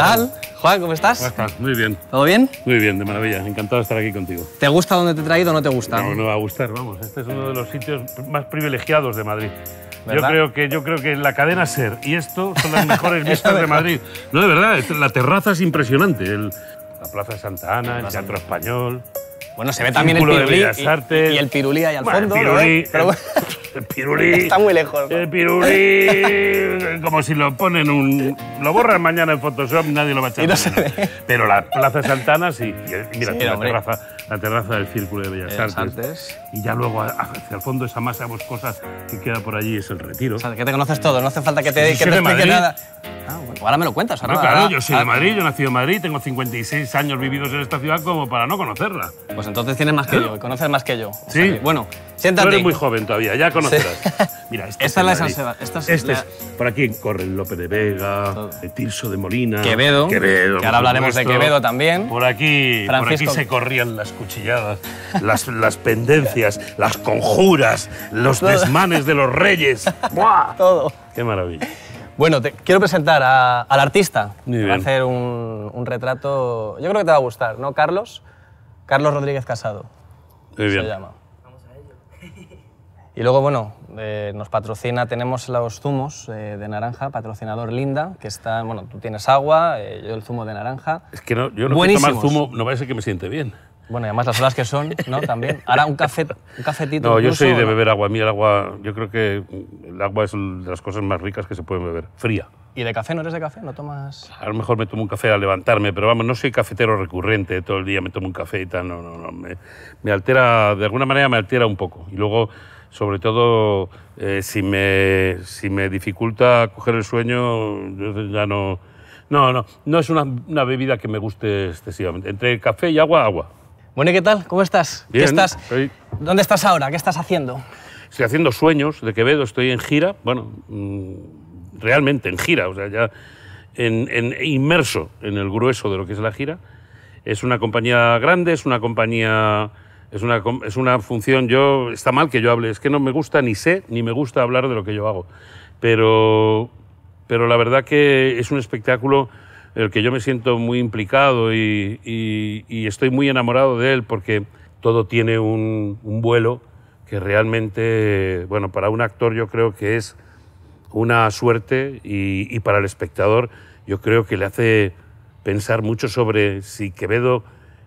Juan, ¿cómo estás? ¿Cómo estás? Muy bien. ¿Todo bien? Muy bien, de maravilla. Encantado de estar aquí contigo. ¿Te gusta donde te he traído o no te gusta? No, no va a gustar, vamos. Este es uno de los sitios más privilegiados de Madrid. Yo creo, que, yo creo que la cadena SER y esto son las mejores vistas de Madrid. No, de verdad, la terraza es impresionante. El, la Plaza de Santa Ana, el Teatro Español. Bueno, se ve también el pirulí. Y, y, el pirulí ahí al fondo. El pirulí, ¿no? Pero, el pirulí. Está muy lejos. El pirulí. Como si lo ponen un. Lo borran mañana en Photoshop, nadie lo va a echar. Pero la Plaza Santana sí. Mira, la, terraza, la, terraza, del Círculo de Bellas, Artes. Y ya luego hacia el fondo esa masa de cosas que queda por allí es el retiro. O sea, que te conoces todo, no hace falta que te, diga explique nada. Ah, bueno, ahora me lo cuentas. Ahora, claro, yo soy de Madrid, yo nací en Madrid, tengo 56 años vividos en esta ciudad como para no conocerla. Pues entonces tienes más que ¿Ah? yo, conoces más que yo. sí. bueno, siéntate. Tú eres muy joven todavía, ya conocerás. Mira, este esta, es la de San este es por aquí corren Lope de Vega, Tirso de Molina. Quevedo. Quevedo. Que ahora hablaremos de Quevedo también. Por aquí, por aquí se corrían las cuchilladas, las, las pendencias, las conjuras, los desmanes de los reyes. ¡Buah! Todo. Qué maravilla. Bueno, te quiero presentar a, al artista. Va a hacer un, un, retrato. Yo creo que te va a gustar, ¿no, Carlos? Carlos Rodríguez Casado. Se llama. Y luego, bueno, eh, nos patrocina, tenemos los zumos eh, de naranja, patrocinador Linda, que está, bueno, tú tienes agua, eh, yo el zumo de naranja. Es que no, yo no quiero tomar zumo, no parece que me siente bien. Bueno, y además las horas que son, ¿no? También. Ahora un, café, un cafetito. No, yo soy de beber agua. A mí el agua, yo creo que el agua es de las cosas más ricas que se puede beber, fría. ¿Y de café no eres de café? ¿No tomas...? A lo mejor me tomo un café al levantarme, pero vamos, no soy cafetero recurrente, todo el día me tomo un café y tal, no, no, no. Me, me altera, de alguna manera me altera un poco. Y luego, sobre todo, eh, si, me, si me dificulta coger el sueño, ya no... No, no, no es una, una bebida que me guste excesivamente. Entre café y agua, agua. Bueno, ¿y qué tal? ¿Cómo estás? Bien, ¿Qué estás? ¿Dónde estás ahora? ¿Qué estás haciendo? Estoy haciendo sueños de Quevedo, estoy en gira. Bueno, mm, realmente en gira, o sea, ya en, inmerso en el grueso de lo que es la gira. Es una compañía grande, es una compañía... Es una, es una función, yo, está mal que yo hable, es que no me gusta ni sé, ni me gusta hablar de lo que yo hago. Pero, pero la verdad que es un espectáculo en el que yo me siento muy implicado y, estoy muy enamorado de él porque todo tiene un vuelo que realmente, bueno, para un actor yo creo que es una suerte y, para el espectador yo creo que le hace pensar mucho sobre si Quevedo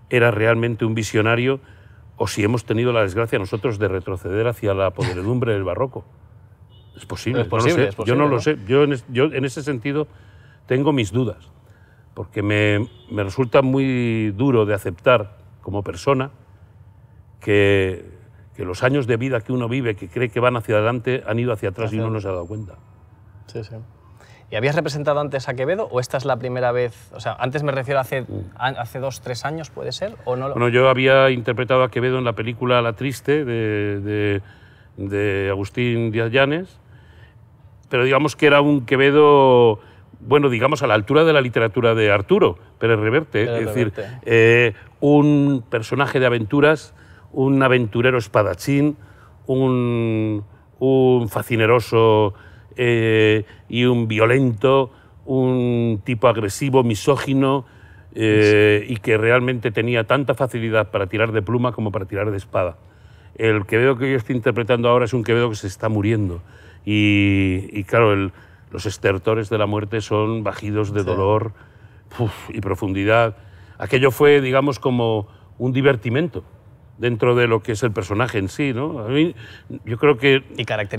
era realmente un visionario o si hemos tenido la desgracia nosotros de retroceder hacia la podredumbre del barroco. Es posible, yo no, lo sé. Yo en, ese sentido tengo mis dudas, porque me, resulta muy duro de aceptar como persona que los años de vida que uno vive, que cree que van hacia adelante, han ido hacia atrás y uno no se ha dado cuenta. Sí, sí. ¿Y habías representado antes a Quevedo o esta es la primera vez? O sea, antes me refiero a hace, hace dos, tres años, ¿puede ser? ¿O no lo... Bueno, yo había interpretado a Quevedo en la película La Triste de, Agustín Díaz Llanes, pero digamos que era un Quevedo, bueno, digamos a la altura de la literatura de Arturo Pérez Reverte, es decir, eh, un personaje de aventuras, un aventurero espadachín, un, un fascineroso eh, y un violento, un tipo agresivo, misógino, eh, y que realmente tenía tanta facilidad para tirar de pluma como para tirar de espada. El Quevedo que yo estoy interpretando ahora es un Quevedo que se está muriendo. Y, claro, los estertores de la muerte son bajidos de dolor y profundidad. Aquello fue, digamos, como un divertimento dentro de lo que es el personaje en sí, ¿no? yo creo que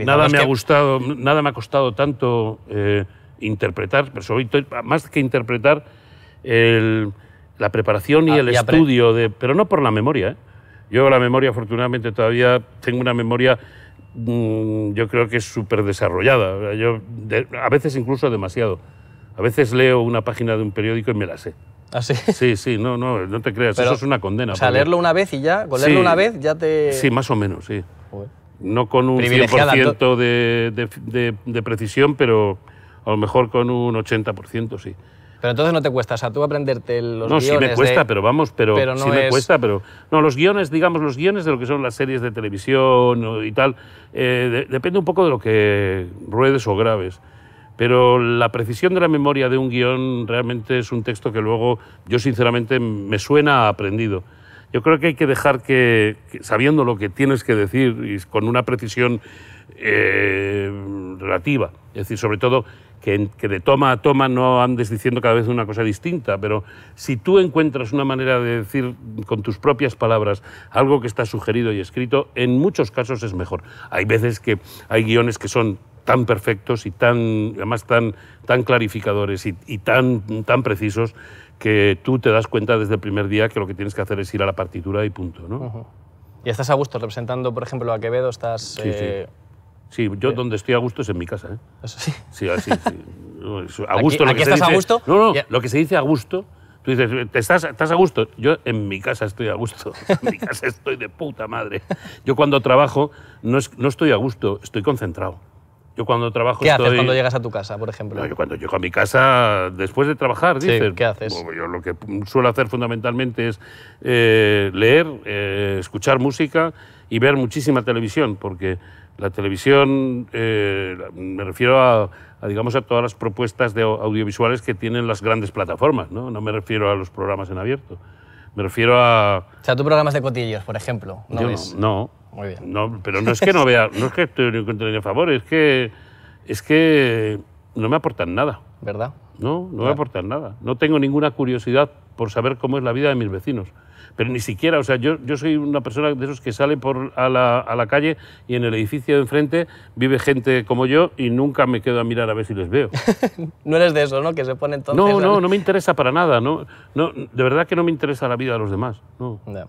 nada me ha gustado, nada me ha costado tanto eh, interpretar, pero más que interpretar, la preparación y ah, el estudio, de, pero no por la memoria. ¿eh? Yo la memoria, afortunadamente, todavía tengo una memoria mm, yo creo que es súper desarrollada. Yo, a veces incluso demasiado. A veces leo una página de un periódico y me la sé. ¿Ah, sí? sí, no, no, no te creas, eso es una condena. O sea, leerlo una vez y ya, con leerlo una vez ya te... Sí, más o menos, sí. No con un 100% de, de, de, precisión, pero a lo mejor con un 80%, sí. Pero entonces no te cuesta, o sea, tú aprenderte los no, guiones. No, sí me cuesta, pero vamos, pero, sí me cuesta, pero. No, los guiones, digamos, los guiones de lo que son las series de televisión y tal, eh, depende un poco de lo que ruedes o graves pero la precisión de la memoria de un guión realmente es un texto que luego yo sinceramente me suena aprendido. Yo creo que hay que dejar que, sabiendo lo que tienes que decir y con una precisión eh, relativa, es decir, sobre todo que, que, de toma a toma no andes diciendo cada vez una cosa distinta, pero si tú encuentras una manera de decir con tus propias palabras algo que está sugerido y escrito, en muchos casos es mejor. Hay veces que hay guiones que son tan perfectos y tan, además tan, tan clarificadores y, tan, tan precisos que tú te das cuenta desde el primer día que lo que tienes que hacer es ir a la partitura y punto. ¿no? ¿Y estás a gusto representando, por ejemplo, a Quevedo? Estás, sí, sí. Eh, sí yo eh, donde estoy a gusto es en mi casa. ¿eh? sí. Sí, ah, Sí. A gusto. lo que estás a gusto. No, no, lo que se dice a gusto. Tú dices, ¿estás, ¿estás a gusto? Yo en mi casa estoy a gusto. En mi casa estoy de puta madre. Yo cuando trabajo no estoy a gusto, estoy concentrado. Yo cuando trabajo ¿Qué haces cuando llegas a tu casa, por ejemplo? No, yo cuando llego a mi casa, después de trabajar, sí, ¿qué haces? yo lo que suelo hacer fundamentalmente es eh, leer, eh, escuchar música y ver muchísima televisión, porque la televisión, eh, me refiero a, digamos, a todas las propuestas de audiovisuales que tienen las grandes plataformas, ¿no? No me refiero a los programas en abierto, me refiero a... O sea, tú programas de cotillos, por ejemplo, no muy bien. No, pero no es que no vea, no es que te encuentre a favor, es que, es que no me aportan nada. ¿Verdad? No, no me aportan nada. No tengo ninguna curiosidad por saber cómo es la vida de mis vecinos. Pero ni siquiera, o sea, yo, yo soy una persona de esos que sale por a la, calle y en el edificio de enfrente vive gente como yo y nunca me quedo a mirar a ver si les veo. no eres de eso, ¿no? Que se ponen entonces... No, no, no me interesa para nada. No, no, de verdad que no me interesa la vida de los demás. No. no.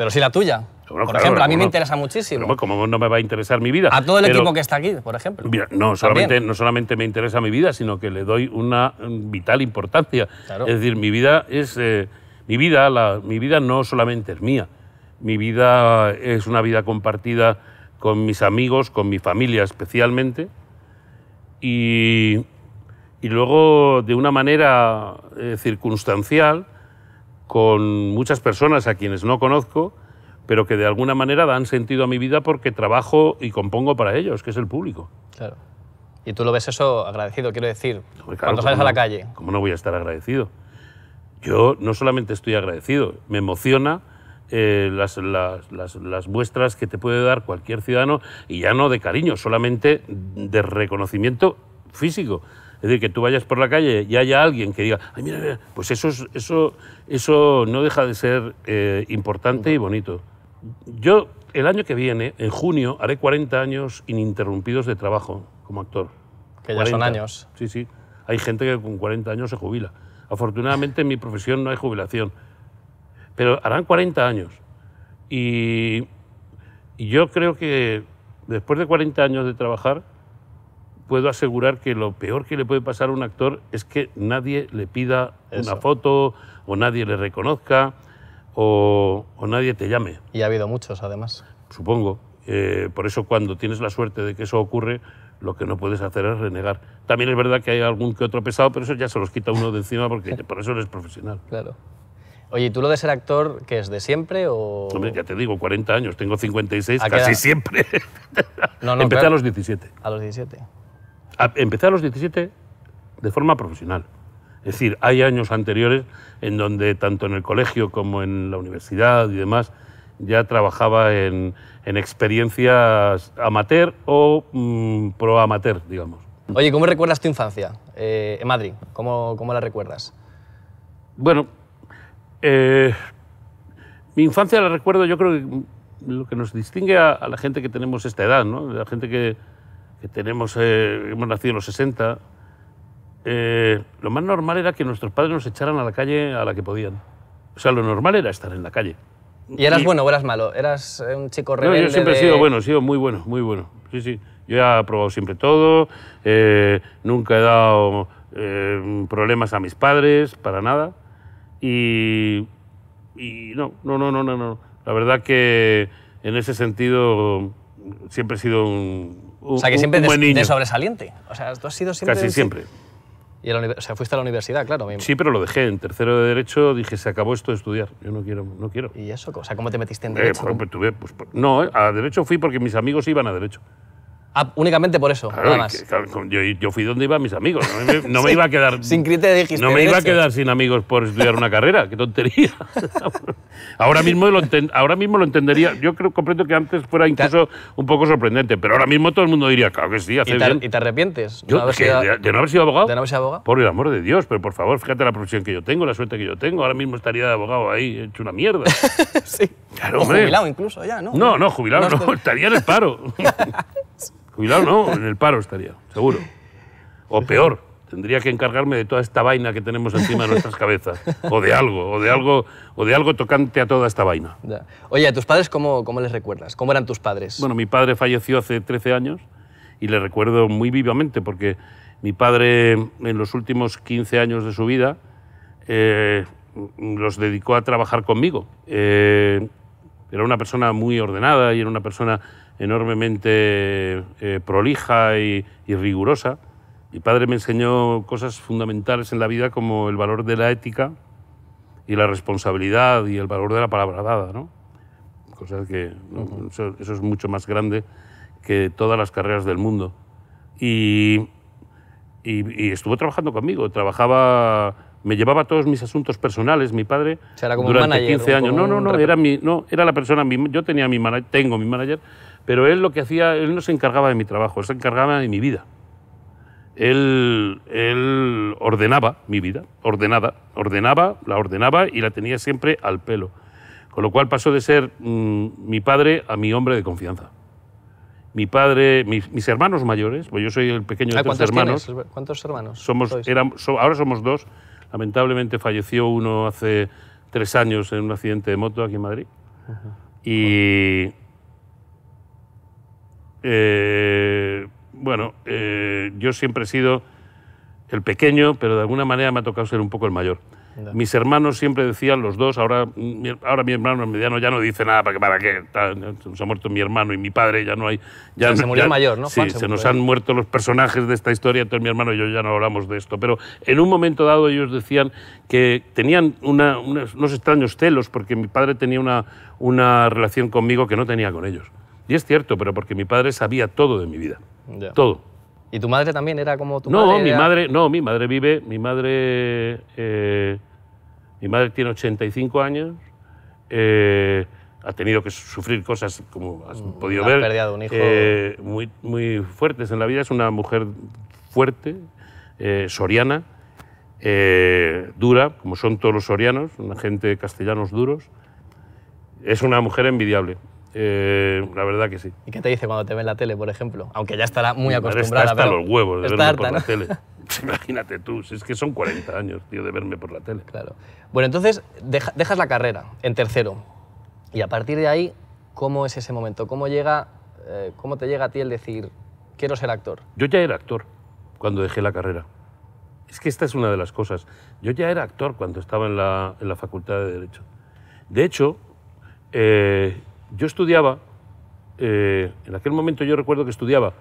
Pero sí la tuya. por ejemplo, a mí me interesa muchísimo. Como no me va a interesar mi vida? A todo el equipo que está aquí, por ejemplo. no, solamente, no solamente me interesa mi vida, sino que le doy una vital importancia. Es decir, mi vida es. Eh, mi, vida, mi vida no solamente es mía. Mi vida es una vida compartida con mis amigos, con mi familia especialmente. Y, luego, de una manera eh, circunstancial, con muchas personas a quienes no conozco, pero que de alguna manera dan sentido a mi vida porque trabajo y compongo para ellos, que es el público. Claro. Y tú lo ves eso agradecido, quiero decir, cuando sales a la calle. ¿Cómo no voy a estar agradecido? Yo no solamente estoy agradecido, me emociona eh, las, las, muestras que te puede dar cualquier ciudadano, y ya no de cariño, solamente de reconocimiento físico. Es decir, que tú vayas por la calle y haya alguien que diga, ay, mira, pues eso, eso, eso no deja de ser eh, importante y bonito. Yo, el año que viene, en junio, haré 40 años ininterrumpidos de trabajo como actor. Que ya son años. Sí, sí. Hay gente que con 40 años se jubila. Afortunadamente en mi profesión no hay jubilación. Pero harán 40 años. y yo creo que después de 40 años de trabajar, puedo asegurar que lo peor que le puede pasar a un actor es que nadie le pida una foto o nadie le reconozca o, nadie te llame. Y ha habido muchos, además. Supongo. Eh, por eso cuando tienes la suerte de que eso ocurre, lo que no puedes hacer es renegar. También es verdad que hay algún que otro pesado, pero eso ya se los quita uno de encima porque por eso eres profesional. Claro. Oye, tú lo de ser actor, que es de siempre o...? Hombre, ya te digo, 40 años, tengo 56, casi siempre. Empecé a los 17. A los 17 empecé a los 17 de forma profesional. Es decir, hay años anteriores en donde tanto en el colegio como en la universidad y demás ya trabajaba en, experiencias amateur o mm, pro amateur, digamos. Oye, ¿cómo recuerdas tu infancia eh, en Madrid? ¿Cómo, la recuerdas? Bueno, eh, mi infancia la recuerdo, yo creo que lo que nos distingue a, la gente que tenemos esta edad, ¿no? la gente que, que tenemos, eh, hemos nacido en los 60, eh, lo más normal era que nuestros padres nos echaran a la calle a la que podían. O sea, lo normal era estar en la calle. ¿Y eras bueno o eras malo? ¿Eras eh, un chico rebelde? No, yo siempre he sido bueno, he sido muy bueno, muy bueno. Sí, sí. Yo he aprobado siempre todo, nunca he dado problemas a mis padres, para nada. Y, y no, no, no, no, no, no. La verdad que en ese sentido siempre he sido un, o sea, que siempre de, sobresaliente. O sea, tú has sido siempre. Casi siempre. Y o sea, fuiste a la universidad, claro. Sí, pero lo dejé. En tercero de Derecho dije, se acabó esto de estudiar. Yo no quiero. No quiero. ¿Y eso? O sea, ¿cómo te metiste en eh, Derecho? Pues pues, no, eh, a Derecho fui porque mis amigos iban a Derecho. Ah, únicamente por eso, yo, fui donde iban mis amigos. No me, iba a quedar. Sin criterio No me iba a quedar sin amigos por estudiar una carrera. Qué tontería. ahora, mismo lo ahora mismo lo entendería. Yo creo, comprendo que antes fuera incluso un poco sorprendente, pero ahora mismo todo el mundo diría, claro que sí, hace ¿Y te, ¿Y te arrepientes? Yo, ¿no de, no haber sido abogado? Por el amor de Dios, pero por favor, fíjate la profesión que yo tengo, la suerte que yo tengo. Ahora mismo estaría de abogado ahí, hecho una mierda. sí. Claro, o jubilado incluso ya, ¿no? No, no, jubilado no estaría en el paro no, en el paro estaría, seguro. O peor, tendría que encargarme de toda esta vaina que tenemos encima de nuestras cabezas. O de algo, o de algo, o de algo tocante a toda esta vaina. Oye, ¿a tus padres cómo, les recuerdas? ¿Cómo eran tus padres? Bueno, mi padre falleció hace 13 años y le recuerdo muy vivamente porque mi padre en los últimos 15 años de su vida eh, los dedicó a trabajar conmigo. Eh, era una persona muy ordenada y era una persona enormemente eh, prolija y, rigurosa. Mi padre me enseñó cosas fundamentales en la vida como el valor de la ética y la responsabilidad y el valor de la palabra dada, ¿no? Cosas que Eso, es mucho más grande que todas las carreras del mundo. Y, y, estuvo trabajando conmigo, trabajaba me llevaba todos mis asuntos personales, mi padre, durante 15 años. no, no, no, era, mi, no, era la persona, yo tenía mi manager, tengo mi manager, pero él lo que hacía, él no se encargaba de mi trabajo, se encargaba de mi vida. Él, él ordenaba mi vida, ordenada, ordenaba, la ordenaba y la tenía siempre al pelo. Con lo cual pasó de ser mm, mi padre a mi hombre de confianza. Mi padre, mis, hermanos mayores, pues yo soy el pequeño de los ah, hermanos. ¿Cuántos hermanos? Somos, ahora somos dos. Lamentablemente falleció uno hace tres años en un accidente de moto aquí en Madrid. Y eh, bueno, eh, yo siempre he sido el pequeño, pero de alguna manera me ha tocado ser un poco el mayor. Mis hermanos siempre decían, los dos, ahora mi, ahora mi hermano mediano ya no dice nada, ¿para qué? Para qué se ha muerto mi hermano y mi padre, ya no hay... se mayor, se, nos han muerto los personajes de esta historia, entonces mi hermano y yo ya no hablamos de esto. Pero en un momento dado ellos decían que tenían unos, unos extraños celos, porque mi padre tenía una, una relación conmigo que no tenía con ellos. Y es cierto, pero porque mi padre sabía todo de mi vida. Todo. ¿Y tu madre también era como tu no, madre? No, mi madre, no, mi madre vive, mi madre, eh, mi madre tiene 85 años, eh, ha tenido que sufrir cosas, como has mm, podido ver, eh, muy, muy fuertes en la vida. Es una mujer fuerte, soriana, dura, como son todos los sorianos, una gente castellanos duros. Es una mujer envidiable. Eh, la verdad que sí. ¿Y qué te dice cuando te ve en la tele, por ejemplo? Aunque ya estará muy acostumbrada. Está hasta los huevos de verme por la tele. Imagínate tú, es que son 40 años, tío, de verme por la tele. Claro. Bueno, entonces dejas la carrera en tercero. Y a partir de ahí, ¿cómo es ese momento? ¿Cómo, llega, eh, ¿Cómo te llega a ti el decir, quiero ser actor? Yo ya era actor cuando dejé la carrera. Es que esta es una de las cosas. Yo ya era actor cuando estaba en la, en la Facultad de Derecho. De hecho, eh, yo estudiaba, eh, en aquel momento yo recuerdo que estudiaba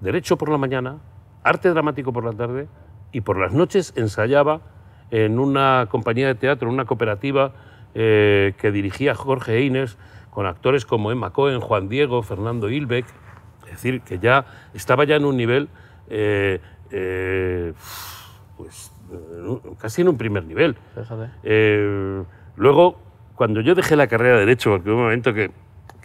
Derecho por la mañana, Arte Dramático por la tarde y por las noches ensayaba en una compañía de teatro, en una cooperativa eh, que dirigía Jorge Eines con actores como Emma Cohen, Juan Diego, Fernando Ilbeck. Es decir, que ya estaba ya en un nivel, eh, pues casi en un primer nivel. luego cuando yo dejé la carrera de Derecho, porque hubo un momento que,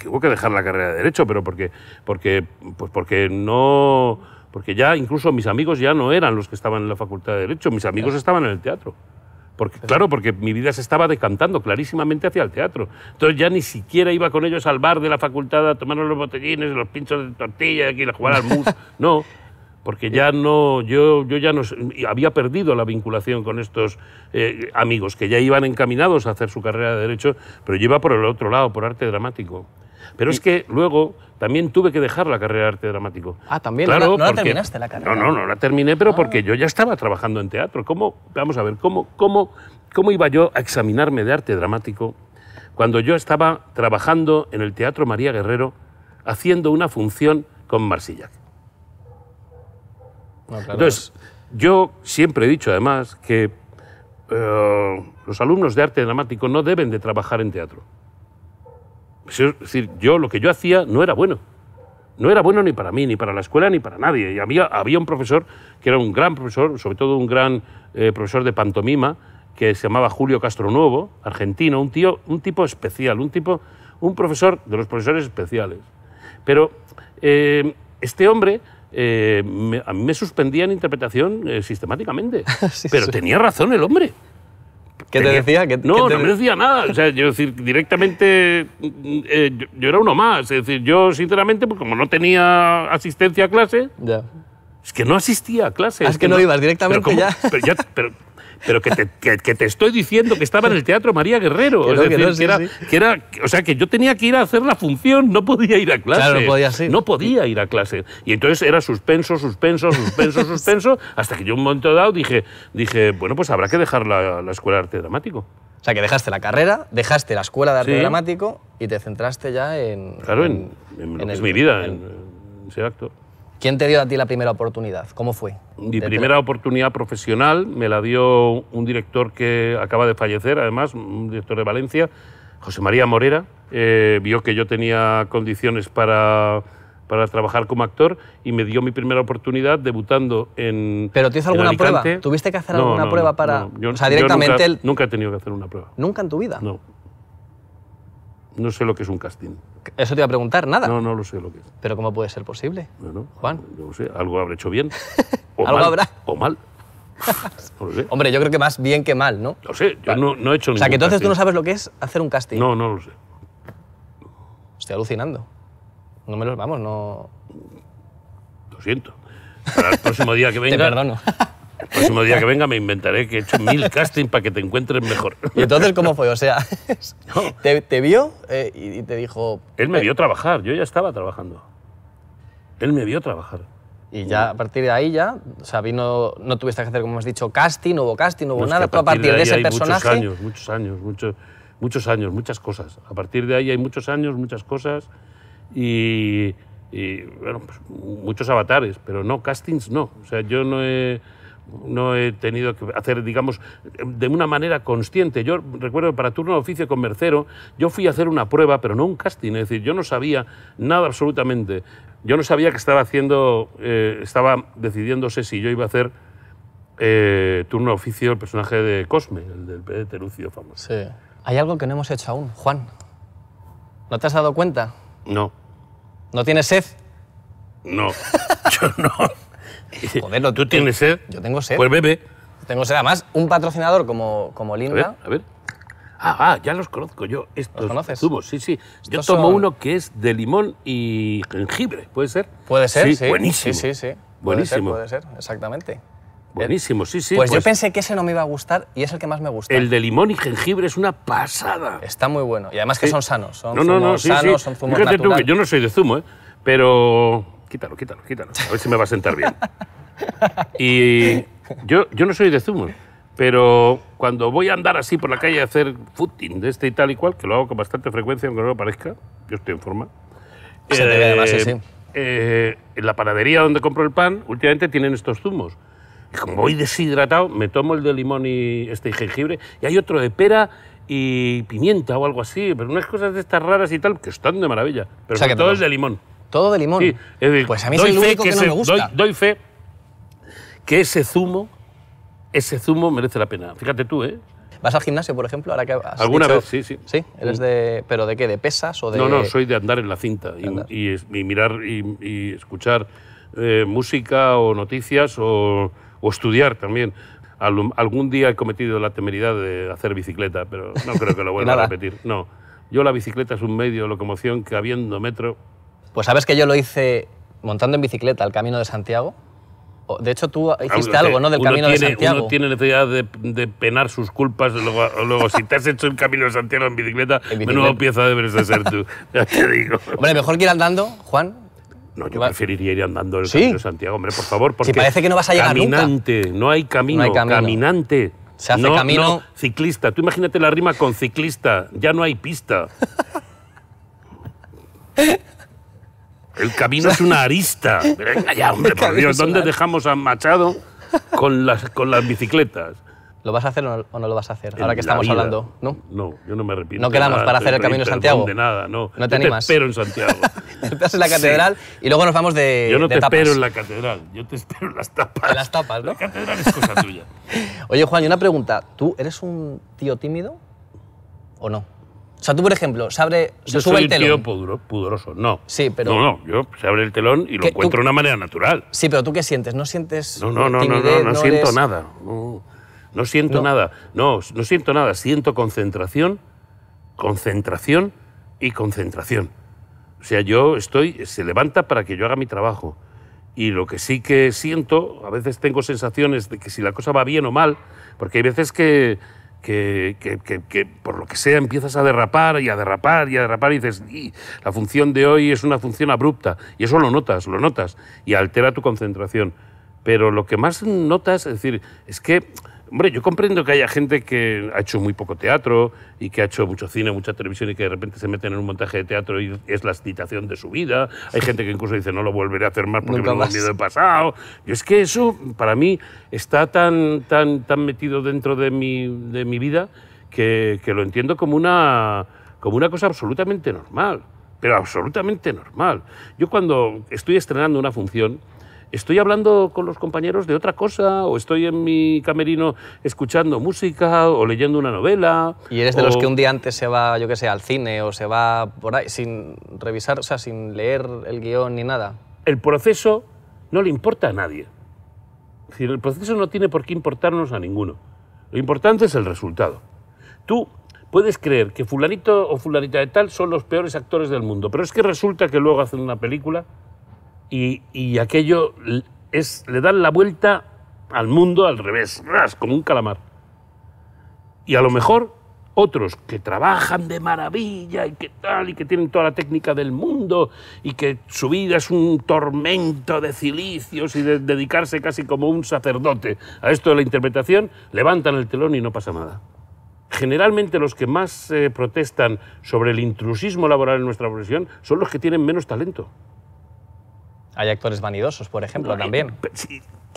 hubo que dejar la carrera de Derecho, pero porque, porque, pues porque no porque ya incluso mis amigos ya no eran los que estaban en la Facultad de Derecho, mis amigos estaban en el teatro. Porque, claro, porque mi vida se estaba decantando clarísimamente hacia el teatro. Entonces ya ni siquiera iba con ellos al bar de la facultad a tomar los botellines, los pinchos de tortilla, y a jugar al mus. No, porque ya no, yo, yo ya no, había perdido la vinculación con estos eh, amigos que ya iban encaminados a hacer su carrera de derecho, pero yo iba por el otro lado, por arte dramático. Pero es que luego también tuve que dejar la carrera de arte dramático. Ah, también. Claro, no, la terminaste la carrera. No, no, no la terminé, pero ah. porque yo ya estaba trabajando en teatro. ¿Cómo, vamos a ver, cómo, cómo, cómo iba yo a examinarme de arte dramático cuando yo estaba trabajando en el Teatro María Guerrero haciendo una función con Marsillac? Entonces, yo siempre he dicho además que eh, los alumnos de arte dramático no deben de trabajar en teatro. Es decir, yo lo que yo hacía no era bueno. No era bueno ni para mí, ni para la escuela, ni para nadie. Y había, había un profesor que era un gran profesor, sobre todo un gran eh, profesor de pantomima, que se llamaba Julio Nuevo, argentino, un, tío, un tipo especial, un, tipo, un profesor de los profesores especiales. Pero eh, este hombre eh, me, a mí me suspendían interpretación eh, sistemáticamente. pero tenía razón el hombre. ¿Qué te decía? no, no me decía nada. O sea, yo decir, directamente mm, eh, yo, era uno más. Es decir, yo sinceramente, pues como no tenía asistencia a clase, ya. es que no asistía a clase. Ah, es, que, no, ibas directamente ya. pero, pero que te, estoy diciendo que estaba en el Teatro María Guerrero. que o sea, que yo tenía que ir a hacer la función, no podía ir a clase. Claro, no podía ser. No podía ir a clase. Y entonces era suspenso, suspenso, suspenso, suspenso, hasta que yo un momento dado dije, dije bueno, pues habrá que dejar la, Escuela de Arte Dramático. O sea, que dejaste la carrera, dejaste la escuela de arte dramático y te centraste ya en. Claro, en, en, mi vida, en, ser actor. ¿Quién te dio a ti la primera oportunidad? ¿Cómo fue? Mi primera oportunidad profesional me la dio un director que acaba de fallecer, además, un director de Valencia, José María Morera. Eh, vio que yo tenía condiciones para, trabajar como actor y me dio mi primera oportunidad debutando en. ¿Pero te hizo alguna prueba? ¿Tuviste que hacer alguna prueba para.? o sea, directamente. nunca he tenido que hacer una prueba. ¿Nunca en tu vida? No. No sé lo que es un casting. Eso te iba a preguntar, nada. No, no lo sé lo que es. Pero ¿cómo puede ser posible? no Juan. No sé, algo habré hecho bien. O algo habrá. O mal. No sé. Hombre, yo creo que más bien que mal, ¿no? Lo sé, yo no, he hecho ningún O sea, que entonces tú no sabes lo que es hacer un casting. No, no lo sé. Estoy alucinando. No me lo... Vamos, no... Lo siento. Para el próximo día que venga... Te perdono. El próximo día que venga me inventaré que he hecho mil castings para que te encuentres mejor. ¿Y entonces cómo fue? O sea, te, vio eh, y te dijo... Él me eh, vio trabajar, yo ya estaba trabajando. Él me vio trabajar. Y ya a partir de ahí ya, o sea, no tuviste que hacer, como has dicho, casting, no hubo casting, no hubo nada, pero a partir, de, ese personaje... Muchos años, muchos años, muchos, muchos años, muchas cosas. A partir de ahí hay muchos años, muchas cosas y, y bueno, pues, muchos avatares, pero no, castings no. O sea, yo no he no he tenido que hacer, digamos, de una manera consciente. Yo recuerdo que para turno de oficio con Mercero, yo fui a hacer una prueba, pero no un casting, es decir, yo no sabía nada absolutamente. Yo no sabía que estaba haciendo, eh, estaba decidiéndose si yo iba a hacer eh, turno oficio el personaje de Cosme, el del PD famoso. Sí. Hay algo que no hemos hecho aún, Juan. ¿No te has dado cuenta? No. ¿No tienes sed? No, yo no. Joder, tú tienes sed. Yo tengo sed. Pues bebe. Tengo sed. Además, un patrocinador como, como Linda. A ver, ah, ah, ya los conozco yo. Estos ¿Los conoces? Zumos, sí, sí. yo tomo uno que es de limón y jengibre, ¿puede ser? Puede ser, sí. Buenísimo. Sí, sí, sí. Buenísimo. Puede ser, exactamente. Buenísimo, sí, sí. pues, yo pues pensé que ese no me iba a gustar y es el que más me gusta. El de limón y jengibre es una pasada. Está muy bueno. Y además que son sanos. no, no, no, sanos, son zumos Fíjate tú que yo no soy de zumo, ¿eh? pero quítalo, quítalo, quítalo. A ver si me va a sentar bien. Y yo, yo no soy de zumos, pero cuando voy a andar así por la calle a hacer footing de este y tal y cual, que lo hago con bastante frecuencia, aunque no lo parezca, yo estoy en forma. sí. Eh, en la panadería donde compro el pan, últimamente tienen estos zumos. Y como voy deshidratado, me tomo el de limón y este y jengibre, y hay otro de pera y pimienta o algo así, pero unas cosas de estas raras y tal, que están de maravilla. Pero sea, sobre todo es de limón. Todo de limón. pues a mí es el único que, no me gusta. Doy, fe que ese zumo, ese zumo merece la pena. Fíjate tú, ¿eh? ¿Vas al gimnasio, por ejemplo? Ahora que has Alguna vez, sí, sí. ¿Sí? ¿Eres mm. de, ¿Pero de qué? ¿De pesas o de...? No, no, soy de andar en la cinta y, mirar y, escuchar eh, música o noticias o, o estudiar también. algún día he cometido la temeridad de hacer bicicleta, pero no creo que lo vuelva a repetir. No, yo la bicicleta es un medio de locomoción que habiendo metro pues sabes que yo lo hice montando en bicicleta el Camino de Santiago. De hecho, tú ah, hiciste algo, ¿no? Del Camino de Santiago. Uno tiene necesidad de, de penar sus culpas. Luego, luego, si te has hecho el Camino de Santiago en bicicleta, ¿En nuevo pieza debes de ser tú. ya digo. Hombre, mejor que ir andando, Juan. No, yo preferiría ir andando el Camino de Santiago, hombre, por favor. Porque si parece que no vas a llegar caminante, nunca. No hay camino, no hay camino. caminante. Se hace camino. ciclista. Tú imagínate la rima con ciclista. Ya no hay pista. El camino es una arista. Venga ya, hombre, por Dios, ¿dónde dejamos a Machado con las, bicicletas? ¿Lo vas a hacer o no, lo vas a hacer? ahora que estamos hablando, ¿no? No, yo no me arrepiento. No quedamos para hacer el Camino de Santiago. De nada, no. No te Te espero en Santiago. te en la catedral y luego nos vamos de Yo no te espero en la catedral, yo te espero en las tapas. En las tapas, ¿no? La catedral es cosa tuya. Oye, Juan, una pregunta. ¿Tú eres un tío tímido o no? O sea, tú, por ejemplo, se abre, se yo sube soy el telón. un tío pudoroso, no. Sí, pero. No, no, yo se abre el telón y lo encuentro de una manera natural. Sí, pero ¿tú qué sientes? ¿No sientes.? No, no, no, no, no, no, siento nada. No, no siento nada. No, no siento nada. Siento concentración, concentración y concentración. O sea, yo estoy. Se levanta para que yo haga mi trabajo. Y lo que sí que siento, a veces tengo sensaciones de que si la cosa va bien o mal, porque hay veces que que, por lo que sea empiezas a derrapar y a derrapar y a derrapar y dices, la función de hoy es una función abrupta. Y eso lo notas, lo notas y altera tu concentración. Pero lo que más notas, es decir, es que Hombre, yo comprendo que haya gente que ha hecho muy poco teatro y que ha hecho mucho cine, mucha televisión y que de repente se meten en un montaje de teatro y es la excitación de su vida. Hay gente que incluso dice, no lo volveré a hacer más porque Nunca me miedo el pasado. Yo es que eso, para mí, está tan, tan, tan metido dentro de mi, de mi vida que, que lo entiendo como una, como una cosa absolutamente normal. Pero absolutamente normal. Yo cuando estoy estrenando una función, ¿Estoy hablando con los compañeros de otra cosa? ¿O estoy en mi camerino escuchando música o leyendo una novela? ¿Y eres de los que un día antes se va, yo qué sé, al cine o se va por ahí sin revisar, o sea, sin leer el guión ni nada? El proceso no le importa a nadie. el proceso no tiene por qué importarnos a ninguno. Lo importante es el resultado. Tú puedes creer que fulanito o fulanita de tal son los peores actores del mundo, pero es que resulta que luego hacen una película y, aquello es, le dan la vuelta al mundo al revés, ras, como un calamar. Y a lo mejor otros que trabajan de maravilla y que tal, y que tienen toda la técnica del mundo, y que su vida es un tormento de cilicios y de dedicarse casi como un sacerdote a esto de la interpretación, levantan el telón y no pasa nada. Generalmente los que más eh, protestan sobre el intrusismo laboral en nuestra profesión son los que tienen menos talento. Hay actores vanidosos, por ejemplo, también.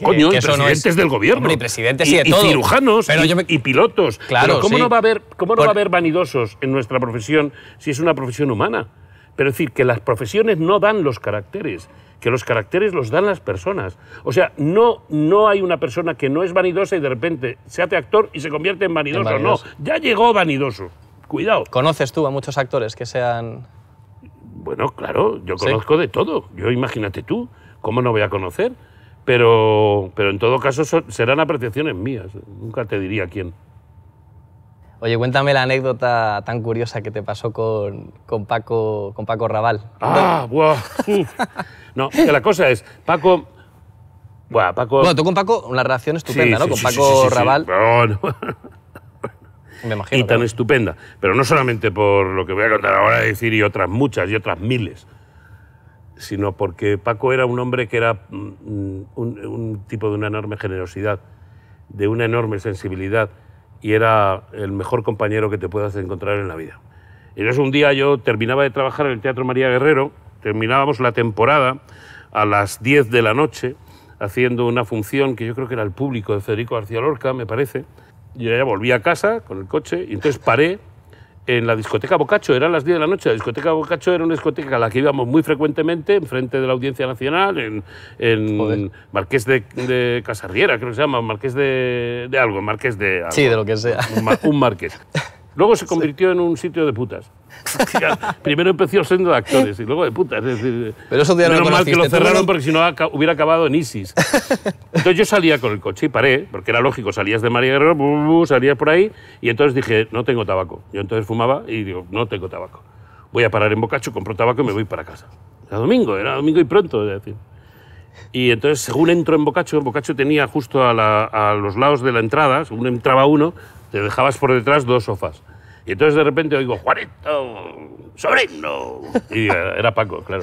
Coño, presidentes del gobierno. y presidentes y, de todo. y cirujanos y, pilotos. Claro, pero ¿cómo no va a haber, cómo va a haber vanidosos en nuestra profesión si es una profesión humana? Pero es decir, que las profesiones no dan los caracteres, que los caracteres los dan las personas. O sea, no, no hay una persona que no es vanidosa y de repente se hace actor y se convierte en En vanidoso. No, ya llegó vanidoso. Cuidado. ¿Conoces tú a muchos actores que sean bueno, claro, yo conozco de todo. Yo imagínate tú, ¿cómo no voy a conocer? Pero, pero en todo caso serán apreciaciones mías, nunca te diría quién. Oye, cuéntame la anécdota tan curiosa que te pasó con, Paco, con Paco Raval. Ah, buah. no, que la cosa es, Paco... Buah, Paco... Bueno, tú con Paco una relación estupenda, ¿no? con Paco Raval y tan estupenda. Pero no solamente por lo que voy a contar ahora, decir, y otras muchas, y otras miles, sino porque Paco era un hombre que era mm, mm, un, tipo de una enorme generosidad, de una enorme sensibilidad, y era el mejor compañero que te puedas encontrar en la vida. Y entonces un día yo terminaba de trabajar en el Teatro María Guerrero, terminábamos la temporada a las 10 de la noche haciendo una función que yo creo que era el público de Federico García Lorca, me parece, yo ya volví a casa con el coche y entonces paré en la discoteca Bocacho, eran las 10 de la noche, la discoteca Bocacho era una discoteca a la que íbamos muy frecuentemente, enfrente de la Audiencia Nacional, en, Marqués de, Casarriera, creo que se llama, Marqués de, algo, Marqués de... Algo. Sí, de lo que sea. un Marqués. Luego se convirtió en un sitio de putas. Primero empezó siendo de actores y luego de putas. Pero eso un no normal. que lo cerraron porque si no hubiera acabado en ISIS. Entonces yo salía con el coche y paré, porque era lógico, salías de María Guerrero, salías por ahí y entonces dije, no tengo tabaco. Yo entonces fumaba y digo, no tengo tabaco. Voy a parar en Bocacho, compro tabaco y me voy para casa. Era domingo, era domingo y pronto, decir. Y entonces, según entro en Bocacho, Bocacho tenía justo a, a los lados de la entrada, según entraba uno, te dejabas por detrás dos sofás. Y entonces de repente oigo, Juanito, sobrino. Y era Paco, claro.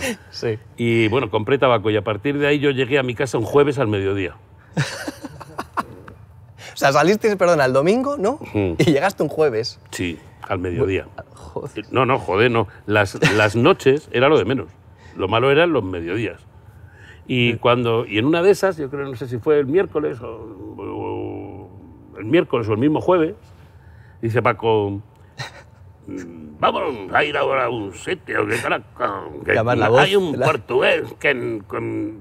Y bueno, compré tabaco y a partir de ahí yo llegué a mi casa un jueves al mediodía. o sea, saliste, perdón, al domingo, ¿no? Y llegaste un jueves. Sí, al mediodía. No, no, joder, no. Las, las noches era lo de menos. Lo malo eran los mediodías. Y, cuando, y en una de esas, yo creo, no sé si fue el miércoles o el miércoles o el mismo jueves, dice Paco, mm, vamos a ir ahora a un sitio que, hay un portugués que,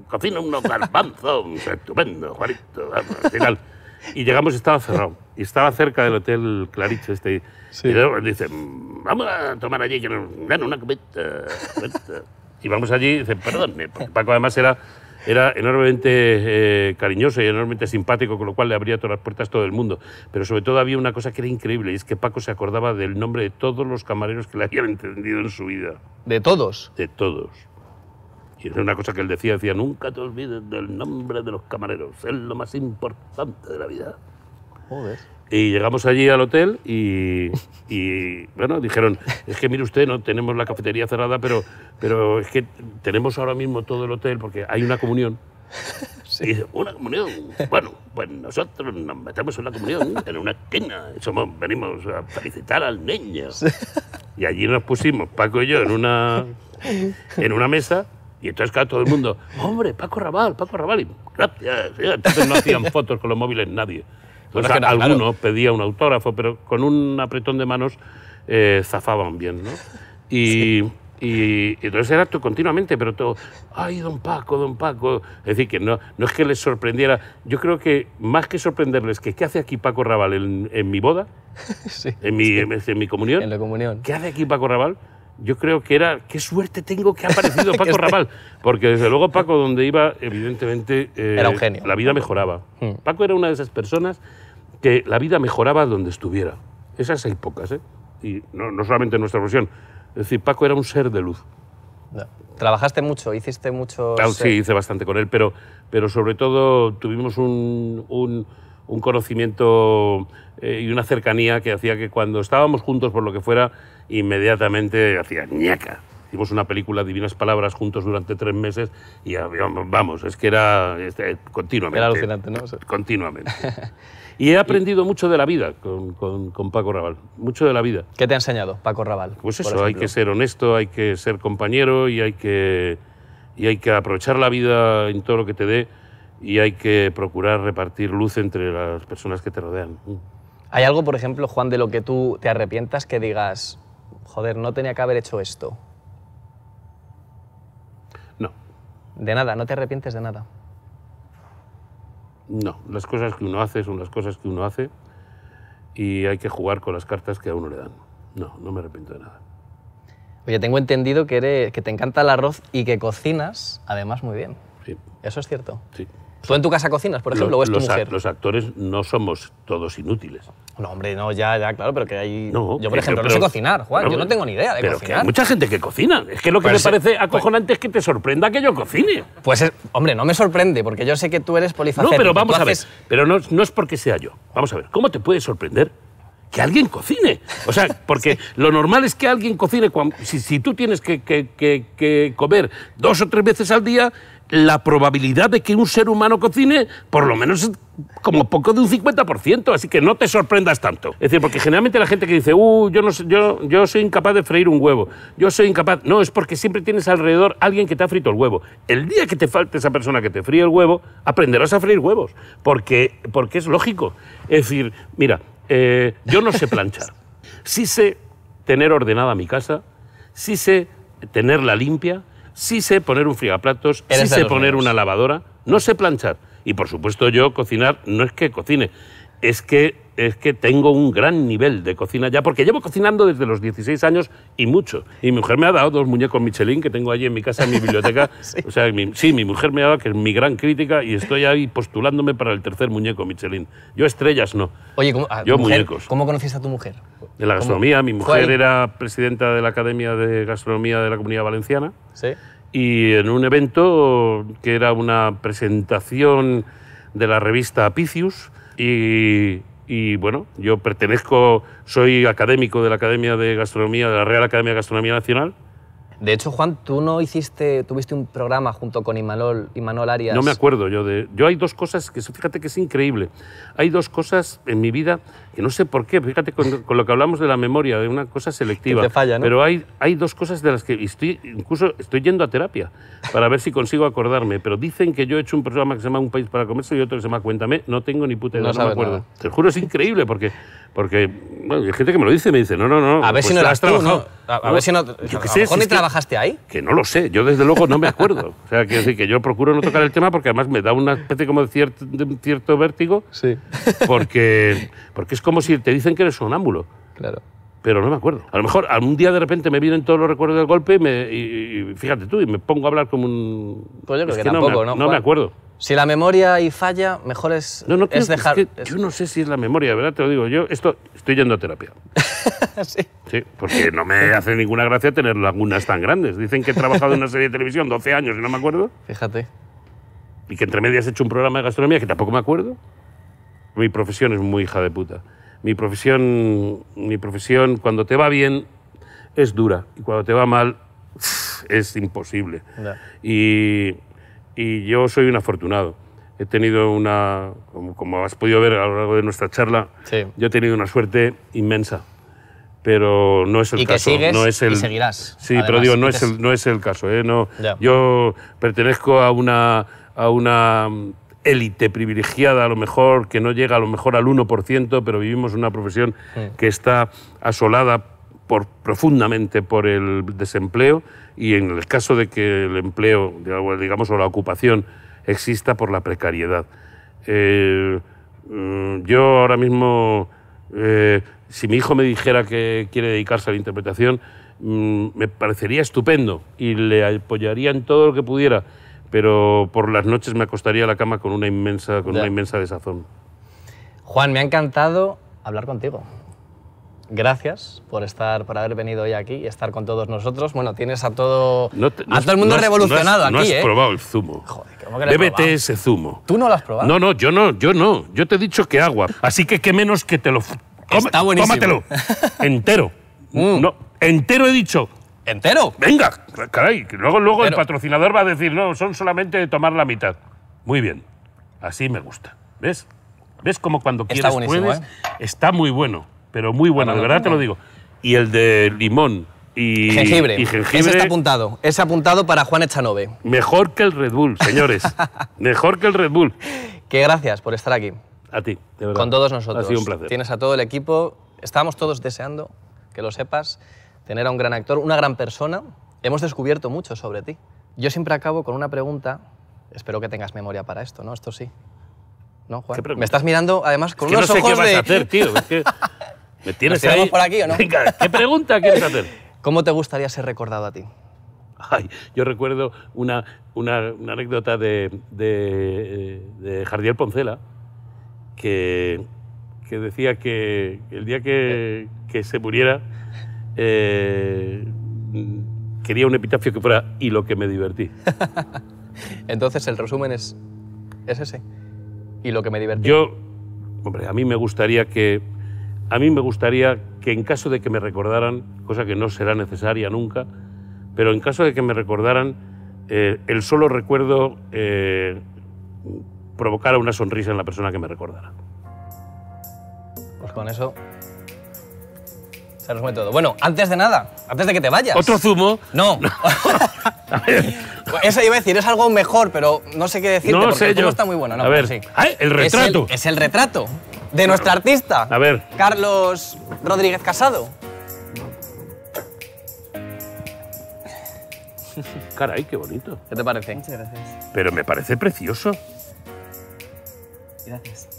cocina unos garbanzos estupendo, Juanito, al final. Y llegamos y estaba cerrado. Y estaba cerca del hotel Clarice, este. Y luego dice, vamos a tomar allí, que nos dan una Y vamos allí y dicen, perdón, porque Paco además era era enormemente eh, cariñoso y enormemente simpático, con lo cual le abría todas las puertas a todo el mundo. Pero sobre todo había una cosa que era increíble, y es que Paco se acordaba del nombre de todos los camareros que le habían entendido en su vida. ¿De todos? De todos. Y era una cosa que él decía, decía, nunca te olvides del nombre de los camareros, es lo más importante de la vida. Joder. Y llegamos allí al hotel y, bueno, dijeron, es que mire usted, no tenemos la cafetería cerrada, pero, pero es que tenemos ahora mismo todo el hotel porque hay una comunión. Sí. Y una comunión. Bueno, pues nosotros nos metemos en la comunión, en una esquina. Somos, venimos a felicitar al niño. Y allí nos pusimos, Paco y yo, en una, en una mesa. Y entonces, cada todo el mundo, hombre, Paco Rabal Paco Rabal gracias. Entonces no hacían fotos con los móviles nadie. Pues algunos sea, alguno pedía un autógrafo, pero con un apretón de manos eh, zafaban bien, ¿no? Y, entonces era esto continuamente, pero todo, ay, don Paco, don Paco. Es decir, que no, no es que les sorprendiera, yo creo que más que sorprenderles que qué hace aquí Paco Raval en, mi boda, sí, en, mi, este, en, mi comunión, en la comunión, ¿qué hace aquí Paco Raval? yo creo que era, qué suerte tengo que ha aparecido Paco Raval, porque desde luego Paco donde iba, evidentemente, eh, era un genio. la vida mejoraba. Hmm. Paco era una de esas personas que la vida mejoraba donde estuviera. Esas hay pocas, ¿eh? Y no, solamente en nuestra profesión. Es decir, Paco era un ser de luz. Trabajaste mucho, hiciste mucho... sí, eh, hice bastante con él, pero, pero sobre todo tuvimos un, conocimiento eh, y una cercanía que hacía que cuando estábamos juntos por lo que fuera, inmediatamente hacía ñaca. Hicimos una película, Divinas Palabras, juntos durante tres meses y vamos, es que era, este, continuamente. Era alucinante, ¿no? Continuamente. Y he aprendido mucho de la vida con, Paco Raval, mucho de la vida. ¿Qué te ha enseñado Paco Raval? Pues eso, hay que ser honesto, hay que ser compañero y hay que, y hay que aprovechar la vida en todo lo que te dé y hay que procurar repartir luz entre las personas que te rodean. ¿Hay algo, por ejemplo, Juan, de lo que tú te arrepientas que digas, joder, no tenía que haber hecho esto? No. De nada, no te arrepientes de nada. No, las cosas que uno hace son las cosas que uno hace y hay que jugar con las cartas que a uno le dan. No, no me arrepiento de nada. Oye, tengo entendido que, eres, que te encanta el arroz y que cocinas además muy bien. Sí. ¿Eso es cierto? Sí. ¿Tú en tu casa cocinas, por ejemplo, los, o es tu los mujer? los actores no somos todos inútiles. No, hombre, no, ya, ya, claro, pero que hay... yo, por ejemplo, no sé cocinar, Juan, yo no tengo ni idea de pero Que hay mucha gente que cocina. Es que lo que pues me parece pues- acojonante es que te sorprenda que yo cocine. Pues, hombre, no me sorprende, porque yo sé que tú eres polifacético. No, pero vamos a ver, pero no, no es porque sea yo. Vamos a ver, ¿cómo te puede sorprender que alguien cocine. O sea, porque lo normal es que alguien cocine. Cuando, si, si, tú tienes que, que, que, que, comer dos o tres veces al día, la probabilidad de que un ser humano cocine, por lo menos como poco de un 50%, así que no te sorprendas tanto. Es decir, porque generalmente la gente que dice, uh, yo, no, yo, yo soy incapaz de freír un huevo, yo soy incapaz... No, es porque siempre tienes alrededor alguien que te ha frito el huevo. El día que te falte esa persona que te fríe el huevo, aprenderás a freír huevos, porque, porque es lógico. Es decir, mira, eh, yo no sé planchar. Sí sé tener ordenada mi casa, sí sé tenerla limpia, sí sé poner un frigaplatos, sí sé poner una lavadora, no sé planchar. Y por supuesto yo cocinar no es que cocine, es que, es que tengo un gran nivel de cocina ya, porque llevo cocinando desde los 16 años y mucho. Y mi mujer me ha dado dos muñecos Michelin que tengo allí en mi casa, en mi biblioteca. sí. O sea, mi, sí, mi mujer me ha dado, que es mi gran crítica, y estoy ahí postulándome para el tercer muñeco Michelin. Yo estrellas no. Oye, ¿cómo, ah, Yo ¿cómo conociste a tu mujer? En la gastronomía. Mi mujer era presidenta de la Academia de Gastronomía de la Comunidad Valenciana. Sí. Y en un evento que era una presentación de la revista Apicius, y, bueno, yo pertenezco, soy académico de la Academia de Gastronomía, de la Real Academia de Gastronomía Nacional. De hecho, Juan, tú no hiciste, tuviste un programa junto con Imanol, Arias. No me acuerdo yo de. Yo hay dos cosas que, fíjate que es increíble. Hay dos cosas en mi vida que no sé por qué, fíjate con, lo que hablamos de la memoria, de una cosa selectiva. falla, Pero hay, hay dos cosas de las que estoy, incluso estoy yendo a terapia para ver si consigo acordarme, pero dicen que yo he hecho un programa que se llama Un País para Comercio y otro que se llama Cuéntame, no tengo ni puta idea, no, me acuerdo. Te juro, es increíble porque, porque hay gente que me lo dice me dice, no, no, no. A ver pues si no eras tú, ¿no? A, ver si no. ¿Dónde trabajaste ahí? Que no lo sé, yo desde luego no me acuerdo. o sea, que, decir que yo procuro no tocar el tema porque además me da una especie como de cierto, de cierto vértigo. Sí. Porque, porque es como si te dicen que eres sonámbulo. Claro. Pero no me acuerdo. A lo mejor algún día de repente me vienen todos los recuerdos del golpe y, me, fíjate tú, y me pongo a hablar como un. Pues yo creo que, tampoco, ¿no? Me, no me acuerdo. Si la memoria y falla, mejor es, es dejar. yo no sé si es la memoria, ¿verdad? Te lo digo. Yo esto, estoy yendo a terapia. sí. Sí, porque no me hace ninguna gracia tener lagunas tan grandes. Dicen que he trabajado en una serie de televisión 12 años y no me acuerdo. Fíjate. Y que entre medias he hecho un programa de gastronomía que tampoco me acuerdo. Mi profesión es muy hija de puta. Mi profesión, mi profesión cuando te va bien, es dura. Y cuando te va mal, es imposible. Y, y, yo soy un afortunado. He tenido una, como, has podido ver a lo largo de nuestra charla, yo he tenido una suerte inmensa. Pero no es el y caso. Que sigues no es el, y seguirás. Sí, pero digo, no, es el, no es el caso. ¿eh? No, Yo pertenezco a una, a una élite privilegiada, a lo mejor, que no llega a lo mejor al 1%, pero vivimos una profesión que está asolada profundamente por el desempleo y en el caso de que el empleo, digamos, o la ocupación exista por la precariedad. Eh, mm, yo ahora mismo, eh, si mi hijo me dijera que quiere dedicarse a la interpretación, mm, me parecería estupendo y le apoyaría en todo lo que pudiera pero por las noches me acostaría a la cama con una inmensa, con una inmensa desazón. Juan, me ha encantado hablar contigo. Gracias por estar, por haber venido hoy aquí y estar con todos nosotros. Bueno, tienes a todo, el mundo revolucionado no aquí. No ¿eh? has probado el zumo. Joder, ¿cómo que ese zumo. Tú no lo has probado. No, no, yo no, yo no. Yo te he dicho que agua. Así que qué menos que te lo. Está buenísimo. Tómatelo. entero. Mm. No, entero he dicho. ¿Entero? Venga, caray, luego, luego el patrocinador va a decir, no, son solamente de tomar la mitad. Muy bien, así me gusta. ¿Ves? ¿Ves como cuando quieres está puedes? ¿eh? Está muy bueno, pero muy bueno, de verdad te lo digo. Y el de limón y jengibre. Ese está apuntado. Es apuntado para Juan Echanove. Mejor que el Red Bull, señores. mejor que el Red Bull. Que gracias por estar aquí. A ti, de verdad. Con todos nosotros. Ha sido un placer. Tienes a todo el equipo. Estamos todos deseando que lo sepas tener a un gran actor, una gran persona. Hemos descubierto mucho sobre ti. Yo siempre acabo con una pregunta. Espero que tengas memoria para esto, ¿no? Esto sí. ¿No, Juan? Me estás mirando, además, con es que unos no sé qué vas a hacer, tío. Es que me tienes ahí... por aquí o no? ¿qué pregunta quieres hacer? ¿Cómo te gustaría ser recordado a ti? Ay, yo recuerdo una, una, anécdota de, de, Jardiel Poncela que, que decía que el día que, que se muriera eh, quería un epitafio que fuera y lo que me divertí. Entonces el resumen es, ese. Y lo que me divertí. Yo, hombre, a mí me gustaría que a mí me gustaría que en caso de que me recordaran, cosa que no será necesaria nunca, pero en caso de que me recordaran, eh, el solo recuerdo eh, provocara una sonrisa en la persona que me recordara. Pues con eso se resume todo. Bueno, antes de nada, antes de que te vayas. ¿Otro zumo? No. Eso iba a decir, es algo mejor, pero no sé qué decirte no porque sé el zumo está muy bueno. No, a ver, sí. Ah, el retrato. Es el, retrato de nuestro artista. A ver. Carlos Rodríguez Casado. Caray, qué bonito. ¿Qué te parece? Muchas gracias. Pero me parece precioso. Gracias.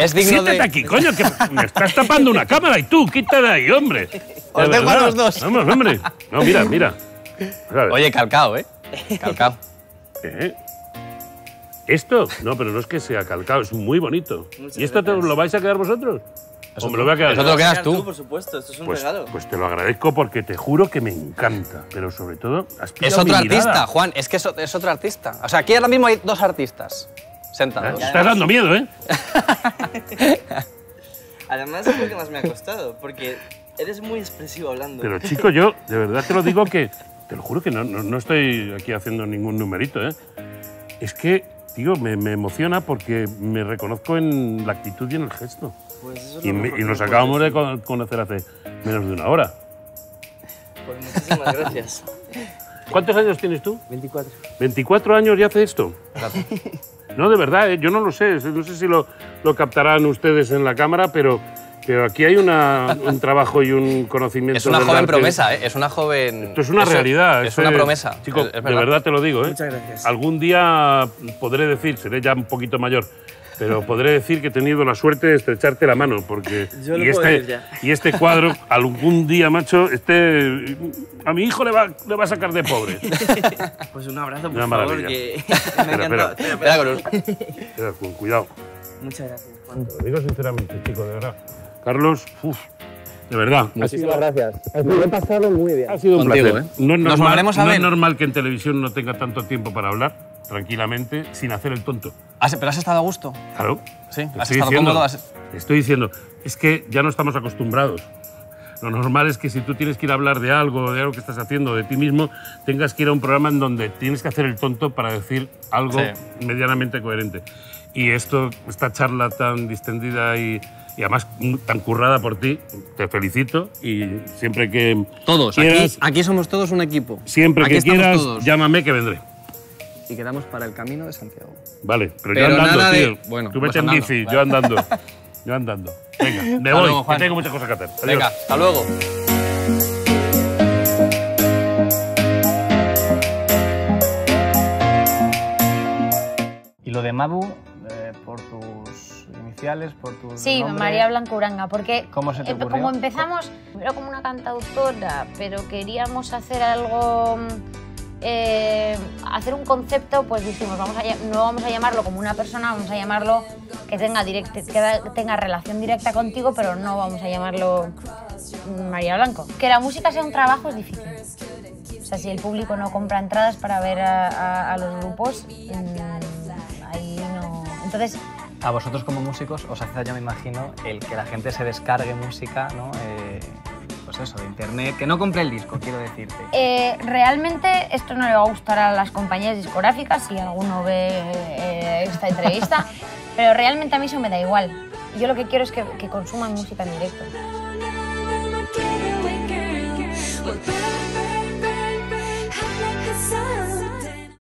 Es digno Siéntate aquí, coño, que me estás tapando una cámara y tú, quítate ahí, hombre. Os dejo a los dos. Vamos, hombre. No, mira, mira. Oye, calcao, ¿eh? Calcao. ¿Qué? ¿Esto? No, pero no es que sea calcao, es muy bonito. ¿Y esto te lo vais a quedar vosotros? Eso, Hombre, lo voy a quedar. Eso te lo quedas tú. Por supuesto, esto es un pues, regalo. Pues te lo agradezco porque te juro que me encanta. Pero sobre todo, has Es otro artista, Juan, es que es, es otro artista. O sea, aquí ahora mismo hay dos artistas. Ah, estás dando miedo, ¿eh? Además es lo que más me ha costado, porque eres muy expresivo hablando. Pero chico, yo de verdad te lo digo que, te lo juro que no, no, estoy aquí haciendo ningún numerito, ¿eh? Es que, tío, me, emociona porque me reconozco en la actitud y en el gesto. Pues y, nos acabamos de conocer hace menos de una hora. Pues muchísimas gracias. ¿Cuántos años tienes tú? 24. ¿24 años y hace esto? Gracias. No, de verdad, eh, yo no lo sé. No sé si lo, captarán ustedes en la cámara, pero pero aquí hay un trabajo y un conocimiento. Es una joven promesa, eh, es una joven. Esto es una realidad. Es una promesa. Chico, de verdad te lo digo. Eh. Muchas gracias. Algún día podré decir, seré ya un poquito mayor, pero podré decir que he tenido la suerte de estrecharte la mano, porque... y, este, y este cuadro, algún día, macho, este... A mi hijo le va, le va a sacar de pobre. Pues un abrazo, por Una que me ha encantado. con cuidado. Muchas gracias, Juan. lo digo sinceramente, chico, de verdad. Carlos, uff. De verdad. Muchísimas gracias. Me he pasado muy bien. Ha sido un placer. ¿eh? No, normal, Nos a es normal que en televisión no tenga tanto tiempo para hablar tranquilamente sin hacer el tonto. Ah, ¿Pero has estado a gusto? Claro. Sí, has estado diciendo, cómodo. Estoy diciendo, es que ya no estamos acostumbrados. Lo normal es que si tú tienes que ir a hablar de algo, de algo que estás haciendo, de ti mismo, tengas que ir a un programa en donde tienes que hacer el tonto para decir algo medianamente coherente. Y esto, esta charla tan distendida y, y además mm, tan currada por ti. Te felicito y siempre que. Todos, quieras, aquí, aquí, somos todos un equipo. Siempre que quieras, llámame que vendré. Y quedamos para el camino de Santiago. Vale, pero, yo andando, tío. Bueno, Tú vete pues en bici, yo andando. Yo andando. Venga, me voy, tengo muchas cosas que hacer. Venga, hasta luego. Y lo de Mabu por tu Sí, María Blanco Uranga, porque ¿Cómo eh, como empezamos, era como una cantautora, pero queríamos hacer algo... Eh, hacer un concepto, pues dijimos, vamos a, no vamos a llamarlo como una persona, vamos a llamarlo que tenga, que tenga relación directa contigo, pero no vamos a llamarlo María Blanco. Que la música sea un trabajo es difícil. O sea, si el público no compra entradas para ver a, los grupos, mm, ahí no. Entonces, a vosotros como músicos os hace yo me imagino, el que la gente se descargue música, ¿no? Eh, pues eso, de internet, que no compre el disco, quiero decirte. Eh, realmente esto no le va a gustar a las compañías discográficas, si alguno ve eh, esta entrevista, pero realmente a mí eso me da igual. Yo lo que quiero es que consuman música en directo.